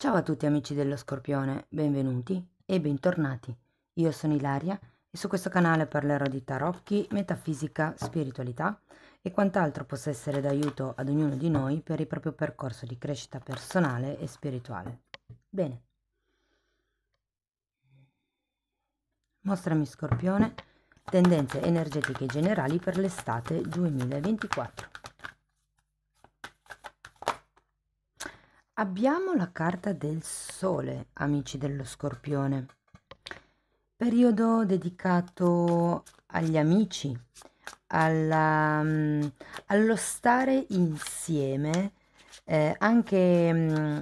Ciao a tutti amici dello Scorpione, benvenuti e bentornati. Io sono Ilaria e su questo canale parlerò di tarocchi, metafisica, spiritualità e quant'altro possa essere d'aiuto ad ognuno di noi per il proprio percorso di crescita personale e spirituale. Bene. Mostrami Scorpione, tendenze energetiche generali per l'estate 2024. Abbiamo la carta del sole, amici dello scorpione. Periodo dedicato agli amici, alla, mm, allo stare insieme, eh, anche mm,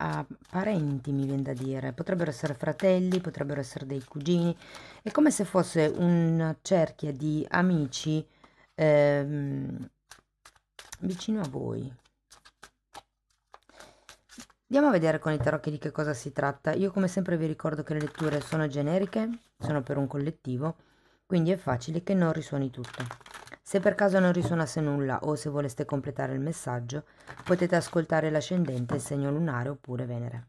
a parenti mi viene da dire, potrebbero essere fratelli, potrebbero essere dei cugini, è come se fosse una cerchia di amici eh, vicino a voi, Andiamo a vedere con i tarocchi di che cosa si tratta. Io come sempre vi ricordo che le letture sono generiche, sono per un collettivo, quindi è facile che non risuoni tutto. Se per caso non risuonasse nulla o se voleste completare il messaggio, potete ascoltare l'ascendente, il segno lunare oppure Venere.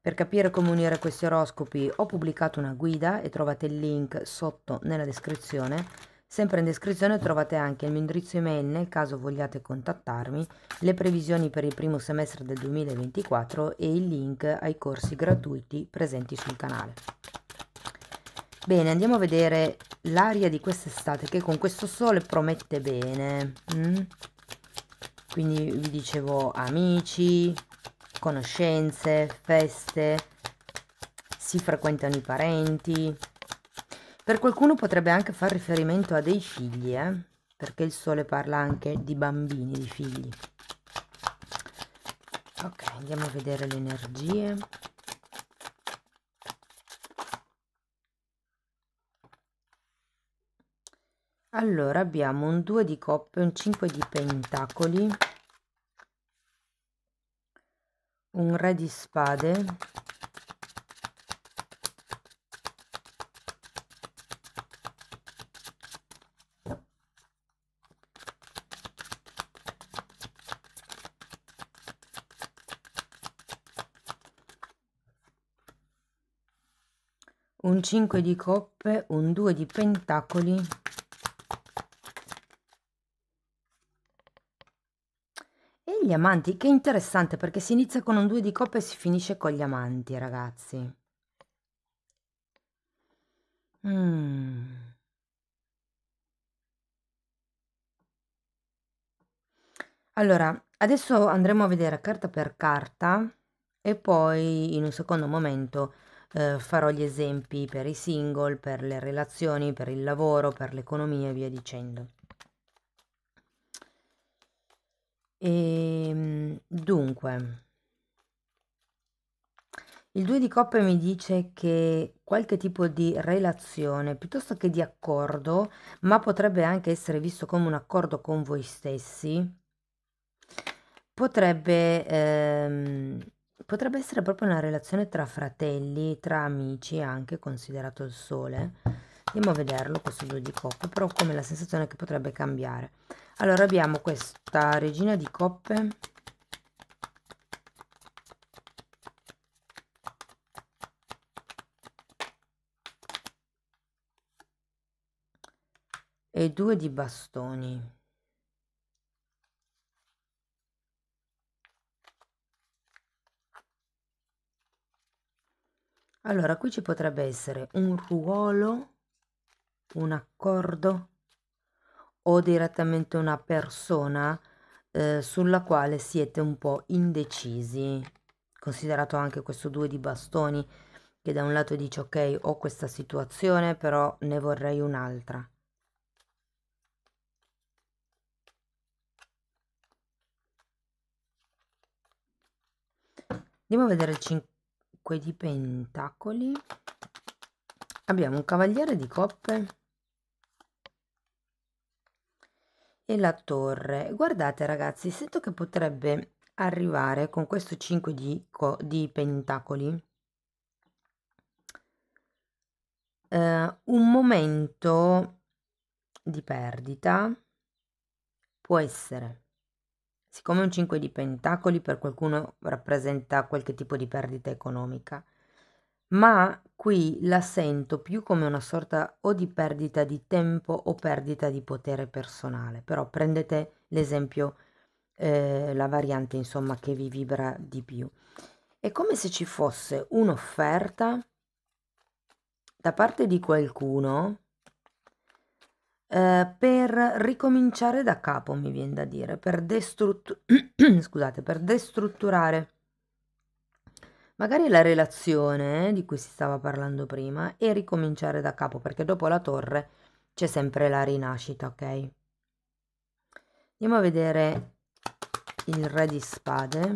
Per capire come unire questi oroscopi ho pubblicato una guida e trovate il link sotto nella descrizione Sempre in descrizione trovate anche il mio indirizzo email nel caso vogliate contattarmi, le previsioni per il primo semestre del 2024 e il link ai corsi gratuiti presenti sul canale. Bene, andiamo a vedere l'aria di quest'estate che con questo sole promette bene. Mm? Quindi vi dicevo amici, conoscenze, feste, si frequentano i parenti, per qualcuno potrebbe anche far riferimento a dei figli, eh? perché il sole parla anche di bambini, di figli. Ok, andiamo a vedere le energie. Allora abbiamo un 2 di coppe, un 5 di pentacoli, un re di spade 5 di coppe, un 2 di pentacoli e gli amanti, che interessante perché si inizia con un 2 di coppe e si finisce con gli amanti, ragazzi. Mm. Allora, adesso andremo a vedere carta per carta e poi in un secondo momento eh, farò gli esempi per i single, per le relazioni, per il lavoro, per l'economia e via dicendo. E, ehm, dunque, il 2 di coppe mi dice che qualche tipo di relazione, piuttosto che di accordo, ma potrebbe anche essere visto come un accordo con voi stessi, potrebbe ehm, Potrebbe essere proprio una relazione tra fratelli, tra amici, anche considerato il sole. Andiamo a vederlo questo due di coppe, però come la sensazione che potrebbe cambiare. Allora abbiamo questa regina di coppe. E due di bastoni. Allora, qui ci potrebbe essere un ruolo, un accordo o direttamente una persona eh, sulla quale siete un po' indecisi. Considerato anche questo due di bastoni che da un lato dice ok ho questa situazione però ne vorrei un'altra. Andiamo a vedere il 5 dunque di pentacoli abbiamo un cavaliere di coppe e la torre guardate ragazzi sento che potrebbe arrivare con questo 5 di, di pentacoli eh, un momento di perdita può essere Siccome un 5 di pentacoli per qualcuno rappresenta qualche tipo di perdita economica, ma qui la sento più come una sorta o di perdita di tempo o perdita di potere personale. Però prendete l'esempio, eh, la variante insomma che vi vibra di più. È come se ci fosse un'offerta da parte di qualcuno eh, per ricominciare da capo, mi viene da dire, per, destruttu- scusate, per destrutturare magari la relazione eh, di cui si stava parlando prima e ricominciare da capo, perché dopo la torre c'è sempre la rinascita, ok? Andiamo a vedere il re di spade.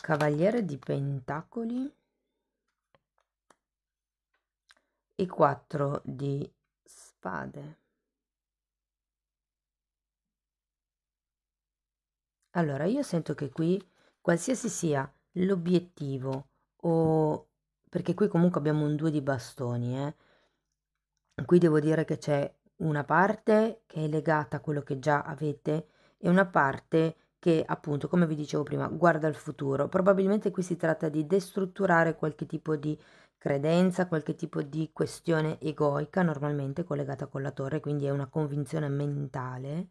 Cavaliere di Pentacoli. i quattro di spade. Allora, io sento che qui, qualsiasi sia l'obiettivo o... perché qui comunque abbiamo un due di bastoni, eh? Qui devo dire che c'è una parte che è legata a quello che già avete e una parte che appunto come vi dicevo prima guarda al futuro probabilmente qui si tratta di destrutturare qualche tipo di credenza, qualche tipo di questione egoica normalmente collegata con la torre, quindi è una convinzione mentale.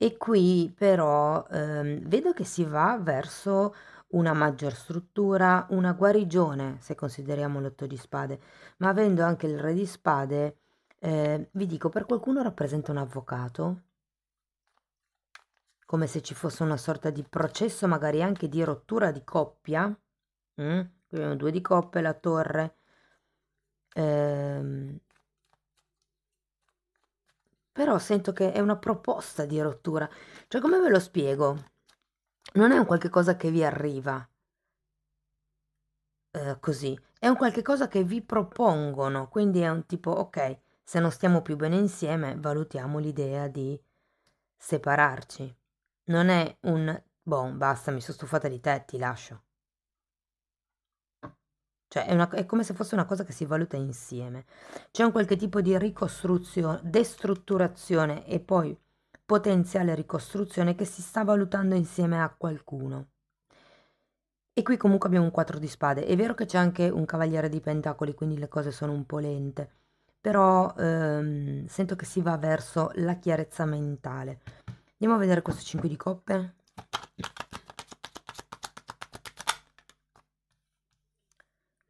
E qui però ehm, vedo che si va verso una maggior struttura, una guarigione, se consideriamo l'otto di spade, ma avendo anche il re di spade, eh, vi dico, per qualcuno rappresenta un avvocato, come se ci fosse una sorta di processo, magari anche di rottura di coppia, Mm? Qui abbiamo due di coppe, la torre. Ehm... Però sento che è una proposta di rottura. Cioè, come ve lo spiego? Non è un qualche cosa che vi arriva eh, così, è un qualche cosa che vi propongono. Quindi è un tipo, ok, se non stiamo più bene insieme, valutiamo l'idea di separarci. Non è un, boh, basta, mi sono stufata di te, ti lascio. Cioè è una è come se fosse una cosa che si valuta insieme. C'è un qualche tipo di ricostruzione, destrutturazione e poi potenziale ricostruzione che si sta valutando insieme a qualcuno. E qui comunque abbiamo un 4 di spade. È vero che c'è anche un cavaliere di pentacoli, quindi le cose sono un po' lente, però ehm, sento che si va verso la chiarezza mentale. Andiamo a vedere questo 5 di coppe.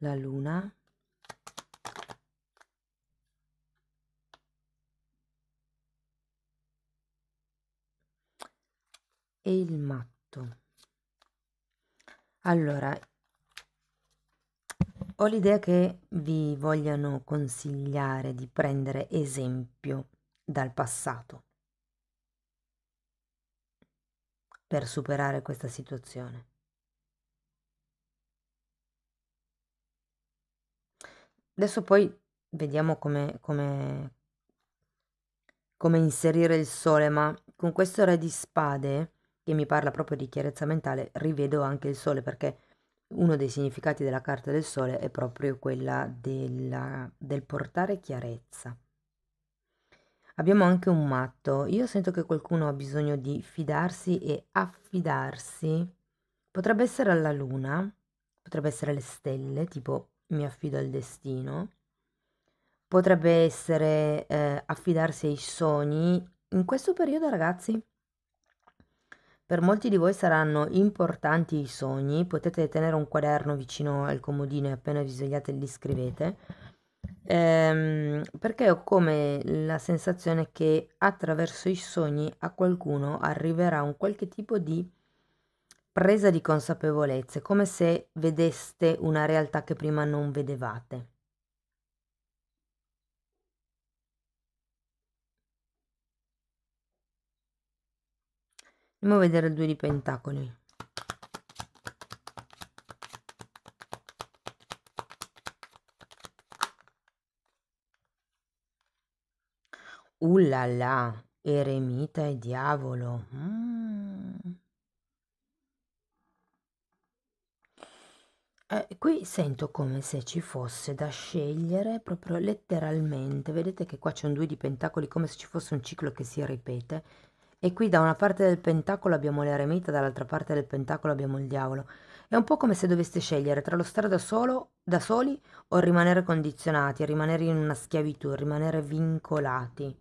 la luna e il matto allora ho l'idea che vi vogliano consigliare di prendere esempio dal passato per superare questa situazione Adesso poi vediamo come, come, come inserire il sole, ma con questo re di spade, che mi parla proprio di chiarezza mentale, rivedo anche il sole perché uno dei significati della carta del sole è proprio quella della, del portare chiarezza. Abbiamo anche un matto. Io sento che qualcuno ha bisogno di fidarsi e affidarsi. Potrebbe essere alla luna, potrebbe essere alle stelle, tipo mi affido al destino, potrebbe essere eh, affidarsi ai sogni. In questo periodo, ragazzi, per molti di voi saranno importanti i sogni, potete tenere un quaderno vicino al comodino e appena vi svegliate li scrivete, ehm, perché ho come la sensazione che attraverso i sogni a qualcuno arriverà un qualche tipo di presa di consapevolezze, come se vedeste una realtà che prima non vedevate. Andiamo a vedere il 2 di pentacoli. Uh eremita e diavolo. Mm. Eh, qui sento come se ci fosse da scegliere proprio letteralmente, vedete che qua c'è un due di pentacoli come se ci fosse un ciclo che si ripete e qui da una parte del pentacolo abbiamo l'eremita, dall'altra parte del pentacolo abbiamo il diavolo. È un po' come se doveste scegliere tra lo stare da, solo, da soli o rimanere condizionati, rimanere in una schiavitù, rimanere vincolati.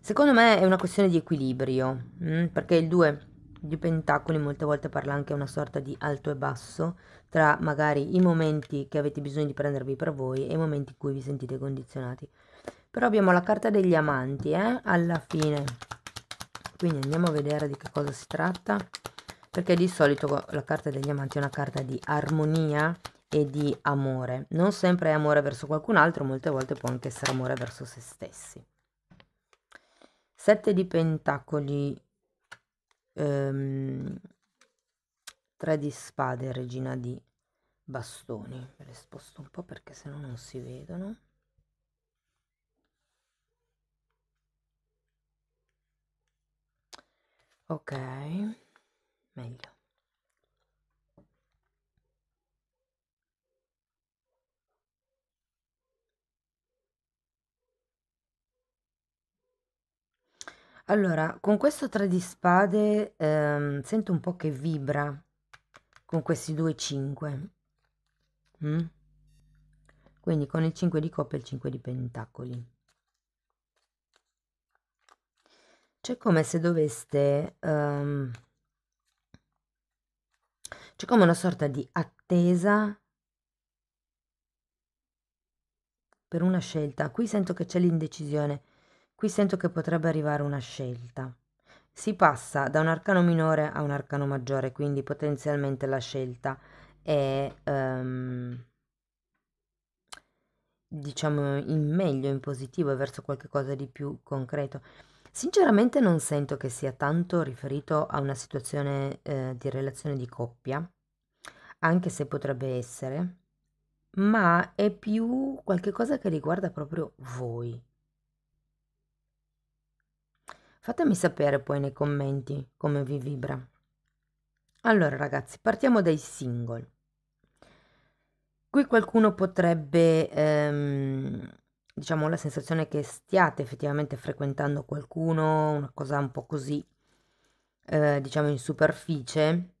Secondo me è una questione di equilibrio, mh? Mm, perché il 2 di pentacoli molte volte parla anche una sorta di alto e basso tra magari i momenti che avete bisogno di prendervi per voi e i momenti in cui vi sentite condizionati. Però abbiamo la carta degli amanti, eh? alla fine. Quindi andiamo a vedere di che cosa si tratta, perché di solito la carta degli amanti è una carta di armonia e di amore. Non sempre è amore verso qualcun altro, molte volte può anche essere amore verso se stessi. Sette di pentacoli ehm, 3 di spade e regina di bastoni. Me le sposto un po' perché se no non si vedono. Ok, meglio. Allora, con questo 3 di spade, ehm, sento un po' che vibra con questi due 5. Mm? Quindi con il 5 di coppe e il 5 di pentacoli. C'è come se doveste... Um, c'è come una sorta di attesa per una scelta. Qui sento che c'è l'indecisione. Qui sento che potrebbe arrivare una scelta. Si passa da un arcano minore a un arcano maggiore, quindi potenzialmente la scelta è um, diciamo in meglio, in positivo e verso qualcosa di più concreto. Sinceramente non sento che sia tanto riferito a una situazione eh, di relazione di coppia, anche se potrebbe essere, ma è più qualcosa che riguarda proprio voi, Fatemi sapere poi nei commenti come vi vibra. Allora ragazzi, partiamo dai single. Qui qualcuno potrebbe, ehm, diciamo, la sensazione che stiate effettivamente frequentando qualcuno, una cosa un po' così, eh, diciamo in superficie,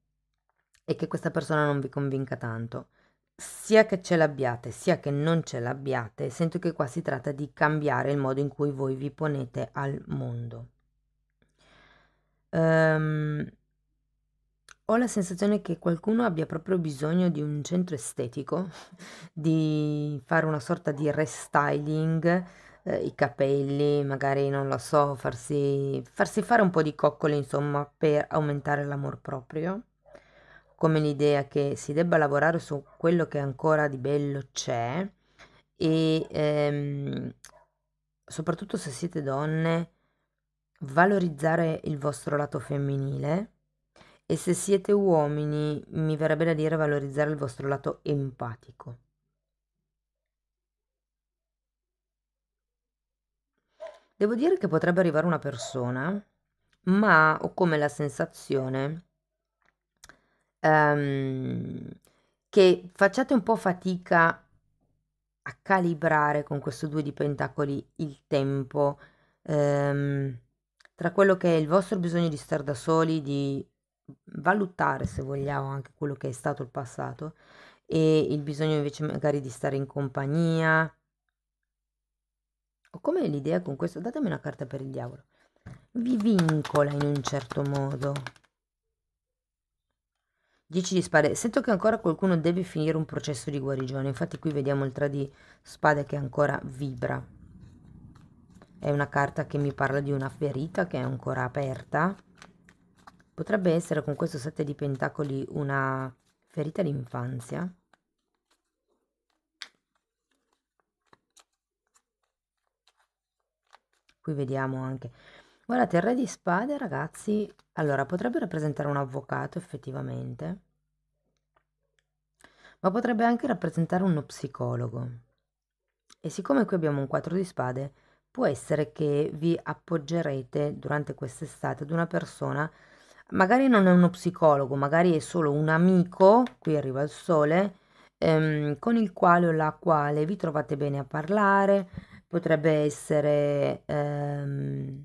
e che questa persona non vi convinca tanto. Sia che ce l'abbiate, sia che non ce l'abbiate, sento che qua si tratta di cambiare il modo in cui voi vi ponete al mondo. Ehm, ho la sensazione che qualcuno abbia proprio bisogno di un centro estetico, di fare una sorta di restyling, eh, i capelli, magari non lo so, farsi, farsi fare un po' di coccole, insomma, per aumentare l'amor proprio, come l'idea che si debba lavorare su quello che ancora di bello c'è e ehm, soprattutto se siete donne valorizzare il vostro lato femminile e se siete uomini mi verrebbe da dire valorizzare il vostro lato empatico. Devo dire che potrebbe arrivare una persona, ma ho come la sensazione um, che facciate un po' fatica a calibrare con questo due di pentacoli il tempo. Um, tra quello che è il vostro bisogno di stare da soli, di valutare se vogliamo anche quello che è stato il passato e il bisogno invece magari di stare in compagnia. O come l'idea con questo, datemi una carta per il diavolo. Vi vincola in un certo modo. 10 di spade. Sento che ancora qualcuno deve finire un processo di guarigione. Infatti qui vediamo il 3 di spade che ancora vibra è una carta che mi parla di una ferita che è ancora aperta potrebbe essere con questo sette di pentacoli una ferita d'infanzia qui vediamo anche guardate il re di spade ragazzi allora potrebbe rappresentare un avvocato effettivamente ma potrebbe anche rappresentare uno psicologo e siccome qui abbiamo un quattro di spade può essere che vi appoggerete durante quest'estate ad una persona, magari non è uno psicologo, magari è solo un amico, qui arriva il sole, ehm, con il quale o la quale vi trovate bene a parlare, potrebbe essere... Ehm,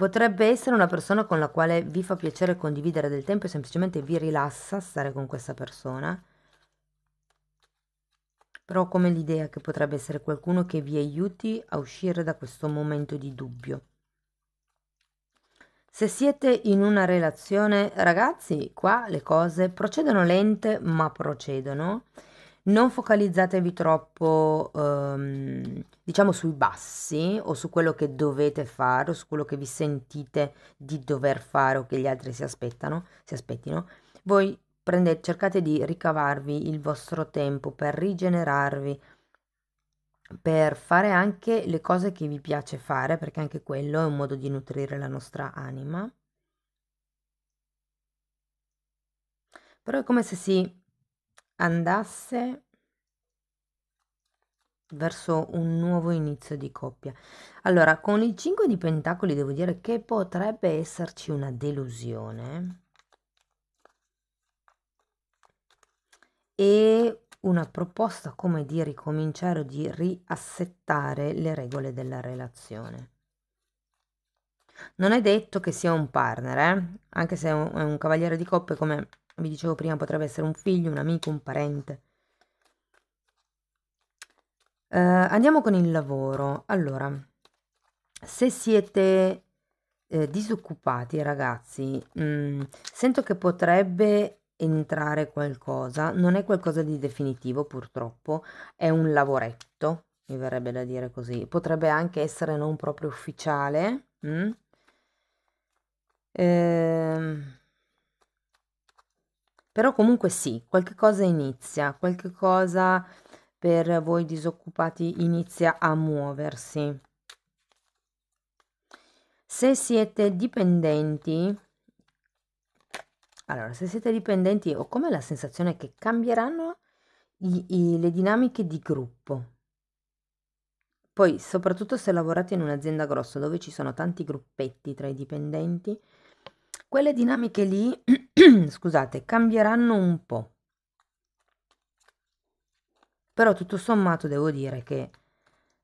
Potrebbe essere una persona con la quale vi fa piacere condividere del tempo e semplicemente vi rilassa stare con questa persona però come l'idea che potrebbe essere qualcuno che vi aiuti a uscire da questo momento di dubbio. Se siete in una relazione, ragazzi, qua le cose procedono lente, ma procedono. Non focalizzatevi troppo, ehm, diciamo, sui bassi o su quello che dovete fare o su quello che vi sentite di dover fare o che gli altri si aspettano, si aspettino. Voi prende, cercate di ricavarvi il vostro tempo per rigenerarvi, per fare anche le cose che vi piace fare, perché anche quello è un modo di nutrire la nostra anima. Però è come se si andasse verso un nuovo inizio di coppia. Allora, con il 5 di pentacoli devo dire che potrebbe esserci una delusione e una proposta come di ricominciare o di riassettare le regole della relazione. Non è detto che sia un partner, eh? anche se è un, è un cavaliere di coppe, come vi dicevo prima, potrebbe essere un figlio, un amico, un parente. Uh, andiamo con il lavoro. Allora, se siete eh, disoccupati ragazzi, mh, mm, sento che potrebbe entrare qualcosa, non è qualcosa di definitivo purtroppo, è un lavoretto, mi verrebbe da dire così, potrebbe anche essere non proprio ufficiale. Mm? Ehm... Però comunque sì, qualche cosa inizia, qualche cosa per voi disoccupati inizia a muoversi. Se siete dipendenti, allora, se siete dipendenti, ho come la sensazione che cambieranno i- i- le dinamiche di gruppo. Poi, soprattutto se lavorate in un'azienda grossa dove ci sono tanti gruppetti tra i dipendenti, quelle dinamiche lì, scusate, cambieranno un po'. Però tutto sommato devo dire che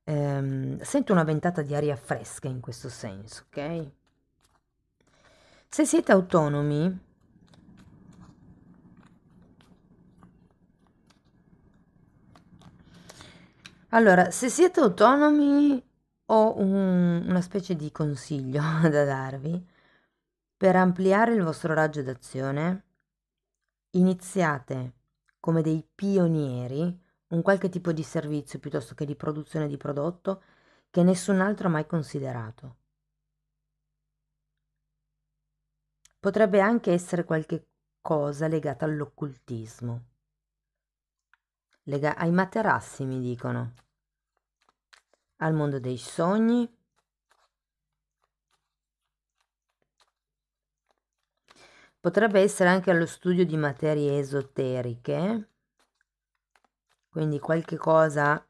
ehm, sento una ventata di aria fresca in questo senso, ok? Se siete autonomi, Allora, se siete autonomi ho un- una specie di consiglio da darvi. Per ampliare il vostro raggio d'azione, iniziate come dei pionieri un qualche tipo di servizio piuttosto che di produzione di prodotto che nessun altro ha mai considerato. Potrebbe anche essere qualche cosa legata all'occultismo, lega- ai materassi mi dicono al mondo dei sogni, potrebbe essere anche allo studio di materie esoteriche, quindi qualche cosa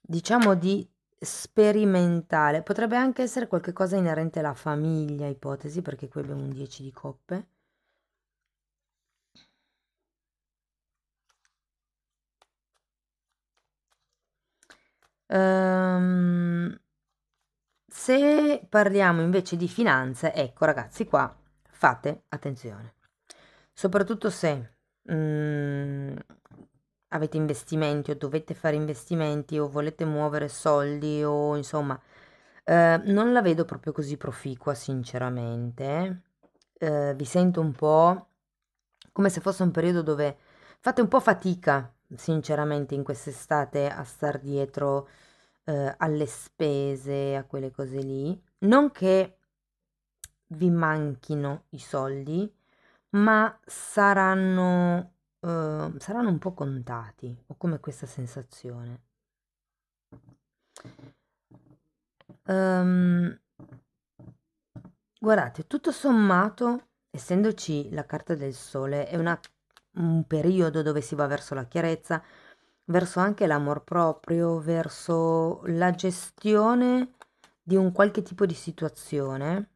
diciamo di sperimentale, potrebbe anche essere qualche cosa inerente alla famiglia, ipotesi, perché qui abbiamo un 10 di coppe, Ehm, se parliamo invece di finanze, ecco ragazzi qua fate attenzione, soprattutto se mm, avete investimenti o dovete fare investimenti o volete muovere soldi o insomma eh, non la vedo proprio così proficua sinceramente, eh, eh vi sento un po' come se fosse un periodo dove fate un po' fatica sinceramente in quest'estate a star dietro eh, alle spese, a quelle cose lì. Non che vi manchino i soldi, ma saranno, eh, saranno un po' contati, ho come questa sensazione. Um, guardate, tutto sommato, essendoci la carta del sole, è una un periodo dove si va verso la chiarezza, verso anche l'amor proprio, verso la gestione di un qualche tipo di situazione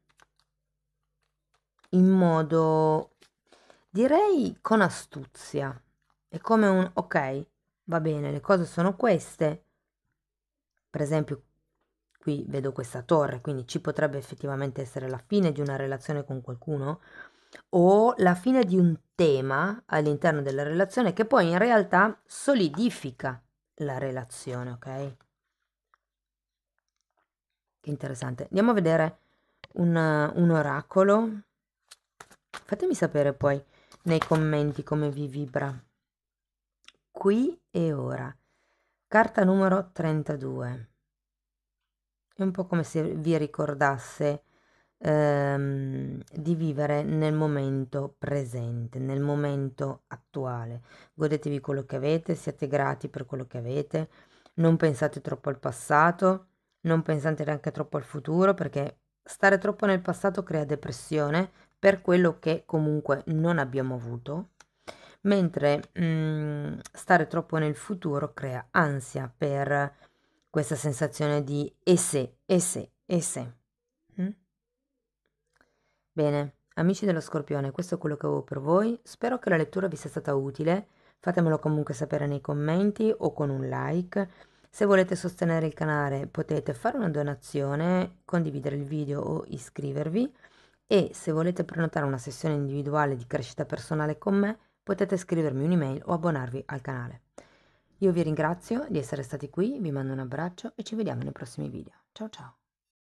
in modo direi con astuzia. È come un ok, va bene, le cose sono queste. Per esempio, qui vedo questa torre, quindi ci potrebbe effettivamente essere la fine di una relazione con qualcuno, o la fine di un tema all'interno della relazione che poi in realtà solidifica la relazione, ok? Che interessante. Andiamo a vedere un, un oracolo. Fatemi sapere poi nei commenti come vi vibra. Qui e ora. Carta numero 32. È un po' come se vi ricordasse ehm, di vivere nel momento presente, nel momento attuale. Godetevi quello che avete, siate grati per quello che avete, non pensate troppo al passato, non pensate neanche troppo al futuro perché stare troppo nel passato crea depressione per quello che comunque non abbiamo avuto, mentre mh, mm, stare troppo nel futuro crea ansia per questa sensazione di e se, e se, e se. Bene, amici dello Scorpione, questo è quello che avevo per voi. Spero che la lettura vi sia stata utile. Fatemelo comunque sapere nei commenti o con un like. Se volete sostenere il canale potete fare una donazione, condividere il video o iscrivervi e se volete prenotare una sessione individuale di crescita personale con me potete scrivermi un'email o abbonarvi al canale. Io vi ringrazio di essere stati qui, vi mando un abbraccio e ci vediamo nei prossimi video. Ciao ciao!